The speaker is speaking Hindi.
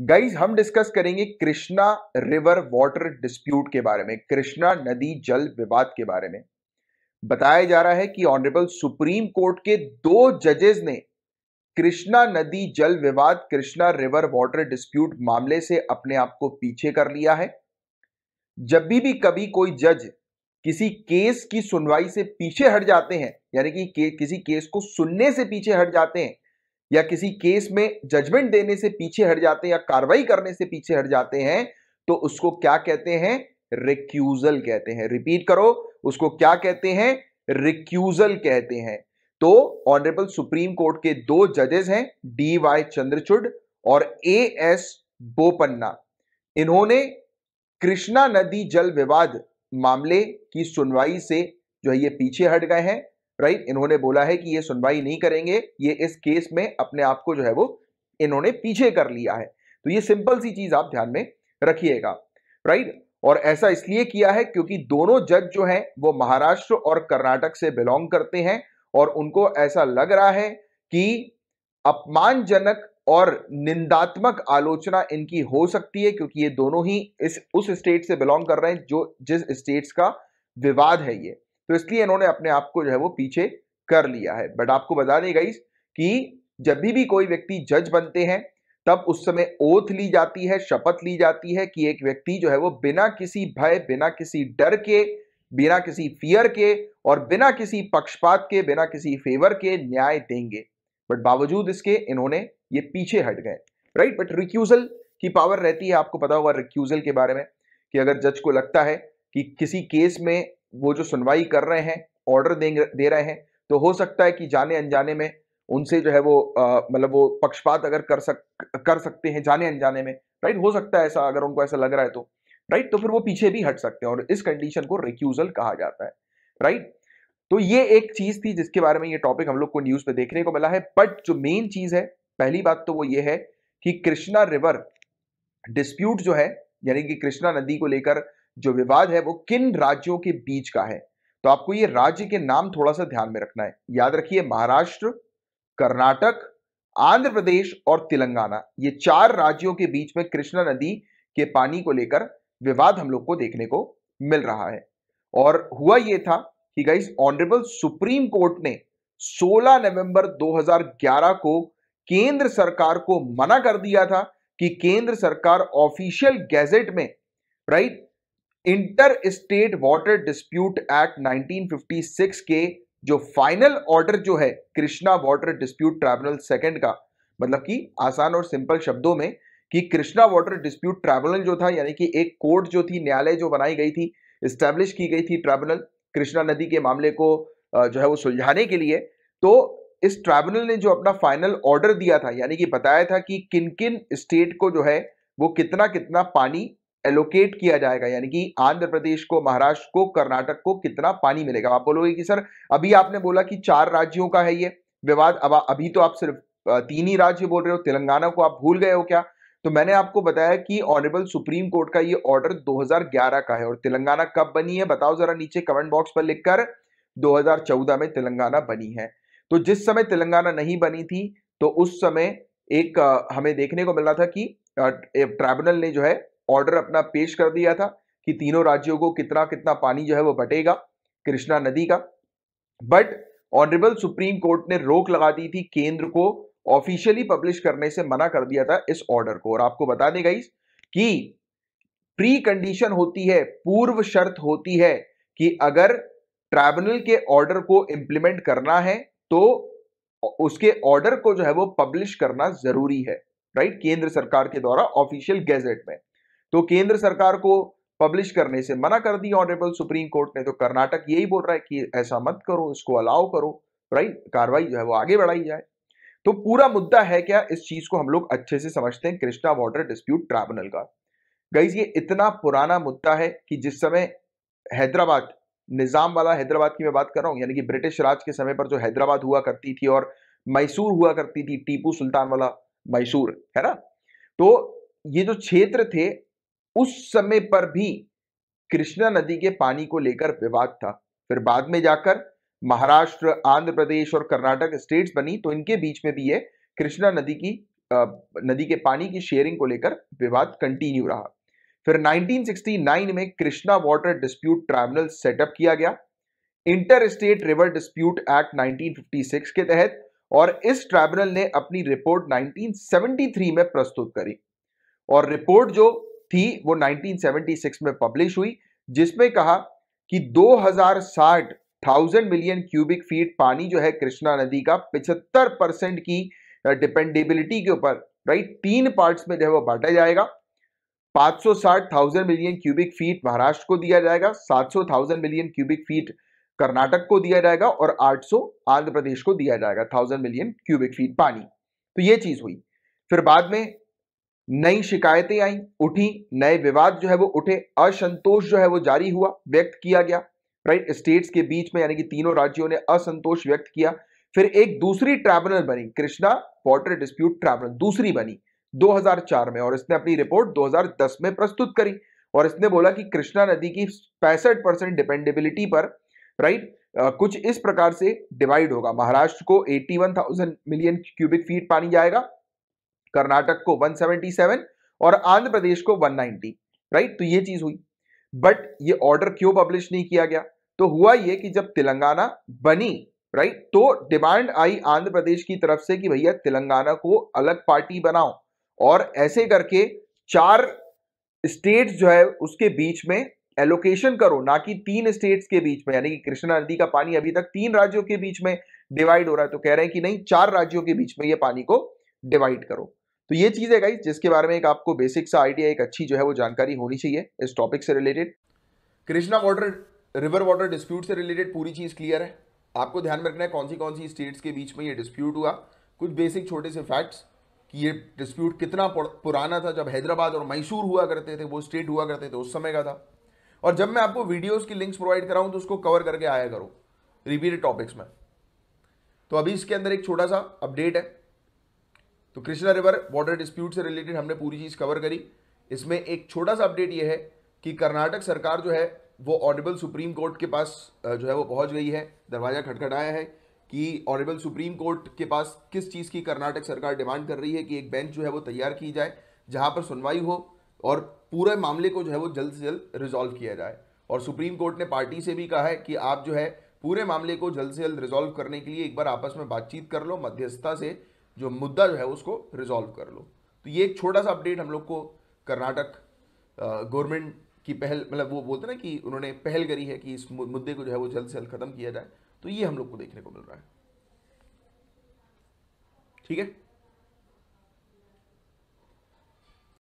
गाइज हम डिस्कस करेंगे कृष्णा रिवर वाटर डिस्प्यूट के बारे में कृष्णा नदी जल विवाद के बारे में बताया जा रहा है कि ऑनरेबल सुप्रीम कोर्ट के दो जजेस ने कृष्णा नदी जल विवाद कृष्णा रिवर वाटर डिस्प्यूट मामले से अपने आप को पीछे कर लिया है जब भी भी कभी कोई जज किसी केस की सुनवाई से पीछे हट जाते हैं यानी कि के, किसी केस को सुनने से पीछे हट जाते हैं या किसी केस में जजमेंट देने से पीछे हट जाते हैं या कार्रवाई करने से पीछे हट जाते हैं तो उसको क्या कहते हैं रिक्यूजल कहते हैं रिपीट करो उसको क्या कहते हैं रिक्यूजल कहते हैं तो ऑनरेबल सुप्रीम कोर्ट के दो जजेस हैं डी वाई चंद्रचूड और ए एस बोपन्ना इन्होंने कृष्णा नदी जल विवाद मामले की सुनवाई से जो है ये पीछे हट गए हैं राइट इन्होंने बोला है कि ये सुनवाई नहीं करेंगे ये इस केस में अपने आप को जो है वो इन्होंने पीछे कर लिया है तो ये सिंपल सी चीज आप ध्यान में रखिएगा राइट और ऐसा इसलिए किया है क्योंकि दोनों जज जो हैं वो महाराष्ट्र और कर्नाटक से बिलोंग करते हैं और उनको ऐसा लग रहा है कि अपमानजनक और निंदात्मक आलोचना इनकी हो सकती है क्योंकि ये दोनों ही इस उस स्टेट से बिलोंग कर रहे हैं जो जिस स्टेट्स का विवाद है ये तो इसलिए इन्होंने अपने आप को जो है वो पीछे कर लिया है बट आपको बता दें गई कि जब भी, भी कोई व्यक्ति जज बनते हैं तब उस समय ओथ ली जाती है शपथ ली जाती है कि एक व्यक्ति जो है वो बिना किसी भय बिना किसी डर के बिना किसी फियर के और बिना किसी पक्षपात के बिना किसी फेवर के न्याय देंगे बट बावजूद इसके इन्होंने ये पीछे हट गए राइट बट रिक्यूजल की पावर रहती है आपको पता होगा रिक्यूजल के बारे में कि अगर जज को लगता है कि किसी केस में वो जो सुनवाई कर रहे हैं ऑर्डर दे रहे हैं तो हो सकता है कि जाने अनजाने में उनसे जो है वो मतलब वो पक्षपात अगर कर सक कर सकते हैं जाने अनजाने में राइट हो सकता है ऐसा अगर उनको ऐसा लग रहा है तो राइट तो फिर वो पीछे भी हट सकते हैं और इस कंडीशन को रिक्यूजल कहा जाता है राइट तो ये एक चीज थी जिसके बारे में ये टॉपिक हम लोग को न्यूज पे देखने को मिला है बट जो मेन चीज है पहली बात तो वो ये है कि कृष्णा रिवर डिस्प्यूट जो है यानी कि कृष्णा नदी को लेकर जो विवाद है वो किन राज्यों के बीच का है तो आपको ये राज्य के नाम थोड़ा सा ध्यान में रखना है याद रखिए महाराष्ट्र कर्नाटक आंध्र प्रदेश और तेलंगाना ये चार राज्यों के बीच में कृष्णा नदी के पानी को लेकर विवाद हम लोग को देखने को मिल रहा है और हुआ यह था कि गाइस ऑनरेबल सुप्रीम कोर्ट ने 16 नवंबर 2011 को केंद्र सरकार को मना कर दिया था कि केंद्र सरकार ऑफिशियल गैजेट में right inter state water dispute act 1956 के जो फाइनल ऑर्डर जो है Krishna water dispute tribunal second का मतलब कि आसान और सिंपल शब्दों में कि कृष्णा वाटर डिस्प्यूट ट्राइब्यूनल जो था यानी कि एक कोर्ट जो थी न्यायालय जो बनाई गई थी स्टैब्लिश की गई थी ट्राइब्यूनल कृष्णा नदी के मामले को जो है वो सुलझाने के लिए तो इस ट्राइब्यूनल ने जो अपना फाइनल ऑर्डर दिया था यानी कि बताया था कि किन किन स्टेट को जो है वो कितना कितना पानी एलोकेट किया जाएगा यानी कि आंध्र प्रदेश को महाराष्ट्र को कर्नाटक को कितना पानी मिलेगा आप बोलोगे कि सर अभी आपने बोला कि चार राज्यों का है ये विवाद अब अभी तो आप सिर्फ तीन ही राज्य बोल रहे हो तेलंगाना को आप भूल गए हो क्या तो मैंने आपको बताया कि ऑनरेबल सुप्रीम कोर्ट का ये ऑर्डर 2011 का है और तेलंगाना कब बनी है बताओ जरा नीचे कमेंट बॉक्स पर लिखकर 2014 में तेलंगाना बनी है तो जिस समय तेलंगाना नहीं बनी थी तो उस समय एक हमें देखने को मिल रहा था कि ट्राइब्यूनल ने जो है ऑर्डर अपना पेश कर दिया था कि तीनों राज्यों को कितना कितना पानी जो है वो बटेगा कृष्णा नदी का बट ऑनरेबल सुप्रीम कोर्ट ने रोक लगा दी थी केंद्र को ऑफिशियली पब्लिश करने से मना कर दिया था इस ऑर्डर को और आपको बता दें गाइस कि प्री कंडीशन होती है पूर्व शर्त होती है कि अगर ट्राइब्यूनल के ऑर्डर को इंप्लीमेंट करना है तो उसके ऑर्डर को जो है वो पब्लिश करना जरूरी है राइट केंद्र सरकार के द्वारा ऑफिशियल गैजेट में तो केंद्र सरकार को पब्लिश करने से मना कर दी ऑनरेबल सुप्रीम कोर्ट ने तो कर्नाटक यही बोल रहा है कि ऐसा मत करो इसको अलाउ करो राइट कार्रवाई जो है वो आगे बढ़ाई जाए तो पूरा मुद्दा है क्या इस चीज को हम लोग अच्छे से समझते हैं कृष्णा वाटर डिस्प्यूट ट्राइब्यूनल का गई ये इतना पुराना मुद्दा है कि जिस समय हैदराबाद निजाम वाला हैदराबाद की मैं बात कर रहा हूँ यानी कि ब्रिटिश राज के समय पर जो हैदराबाद हुआ करती थी और मैसूर हुआ करती थी टीपू सुल्तान वाला मैसूर है ना तो ये जो क्षेत्र थे उस समय पर भी कृष्णा नदी के पानी को लेकर विवाद था फिर बाद में जाकर महाराष्ट्र आंध्र प्रदेश और कर्नाटक स्टेट्स बनी तो इनके बीच में भी ये कृष्णा नदी की नदी के पानी की शेयरिंग को लेकर विवाद कंटिन्यू रहा फिर 1969 में Krishna water dispute tribunal setup किया गया inter state river dispute act 1956 के तहत और इस ट्राइब्यूनल ने अपनी रिपोर्ट 1973 में प्रस्तुत करी और रिपोर्ट जो थी वो 1976 में पब्लिश हुई जिसमें कहा कि 2060 हजार मिलियन क्यूबिक फीट पानी जो है कृष्णा नदी का 75 परसेंट की डिपेंडेबिलिटी के ऊपर राइट तीन पार्ट्स में जो है वो बांटा जाएगा 560,000 मिलियन क्यूबिक फीट महाराष्ट्र को दिया जाएगा 700,000 मिलियन क्यूबिक फीट कर्नाटक को दिया जाएगा और 800 आंध्र प्रदेश को दिया जाएगा 1,000 मिलियन क्यूबिक फीट पानी तो ये चीज हुई फिर बाद में नई शिकायतें आई उठी नए विवाद जो है वो उठे असंतोष जो है वो जारी हुआ व्यक्त किया गया राइट स्टेट्स के बीच में यानी कि तीनों राज्यों ने असंतोष व्यक्त किया फिर एक दूसरी ट्राइब्यूनल बनी कृष्णा वॉटर डिस्प्यूट ट्राइब्यूनल दूसरी बनी 2004 में और इसने अपनी रिपोर्ट 2010 में प्रस्तुत करी और इसने बोला कि कृष्णा नदी की पैंसठ परसेंट डिपेंडेबिलिटी पर राइट कुछ इस प्रकार से डिवाइड होगा महाराष्ट्र को 81,000 मिलियन क्यूबिक फीट पानी जाएगा कर्नाटक को 177 और आंध्र प्रदेश को 190 राइट तो ये चीज हुई बट ये ऑर्डर क्यों पब्लिश नहीं किया गया तो हुआ ये कि जब तेलंगाना बनी राइट तो डिमांड आई आंध्र प्रदेश की तरफ से कि भैया तेलंगाना को अलग पार्टी बनाओ और ऐसे करके चार स्टेट जो है उसके बीच में एलोकेशन करो ना कि तीन स्टेट्स के बीच में यानी कि कृष्णा नदी का पानी अभी तक तीन राज्यों के बीच में डिवाइड हो रहा है तो कह रहे हैं कि नहीं चार राज्यों के बीच में ये पानी को डिवाइड करो तो ये चीज़ है गाइज जिसके बारे में एक आपको बेसिक सा आइडिया एक अच्छी जो है वो जानकारी होनी चाहिए इस टॉपिक से related Krishna water river water dispute से रिलेटेड पूरी चीज़ क्लियर है आपको ध्यान में रखना है कौन सी कौन सी स्टेट्स के बीच में ये डिस्प्यूट हुआ कुछ बेसिक छोटे से फैक्ट्स कि ये डिस्प्यूट कितना पुराना था जब हैदराबाद और मैसूर हुआ करते थे वो स्टेट हुआ करते थे उस समय का था और जब मैं आपको वीडियोस की लिंक्स प्रोवाइड कराऊं तो उसको कवर करके आया करो रिपीटेड टॉपिक्स में तो अभी इसके अंदर एक छोटा सा अपडेट है तो कृष्णा रिवर बॉर्डर डिस्प्यूट से रिलेटेड हमने पूरी चीज़ कवर करी इसमें एक छोटा सा अपडेट यह है कि कर्नाटक सरकार जो है वो ऑडिबल सुप्रीम कोर्ट के पास जो है वो पहुंच गई है दरवाज़ा खटखटाया है कि ऑडिबल सुप्रीम कोर्ट के पास किस चीज़ की कर्नाटक सरकार डिमांड कर रही है कि एक बेंच जो है वो तैयार की जाए जहाँ पर सुनवाई हो और पूरे मामले को जो है वो जल्द से जल्द रिजॉल्व किया जाए और सुप्रीम कोर्ट ने पार्टी से भी कहा है कि आप जो है पूरे मामले को जल्द से जल्द रिजॉल्व करने के लिए एक बार आपस में बातचीत कर लो मध्यस्थता से जो मुद्दा जो है उसको रिजॉल्व कर लो तो ये एक छोटा सा अपडेट हम लोग को कर्नाटक गवर्नमेंट की पहल मतलब वो बोलते ना कि उन्होंने पहल करी है कि इस मुद्दे को जो है वो जल्द से जल्द खत्म किया जाए तो ये हम लोग को देखने को मिल रहा है ठीक है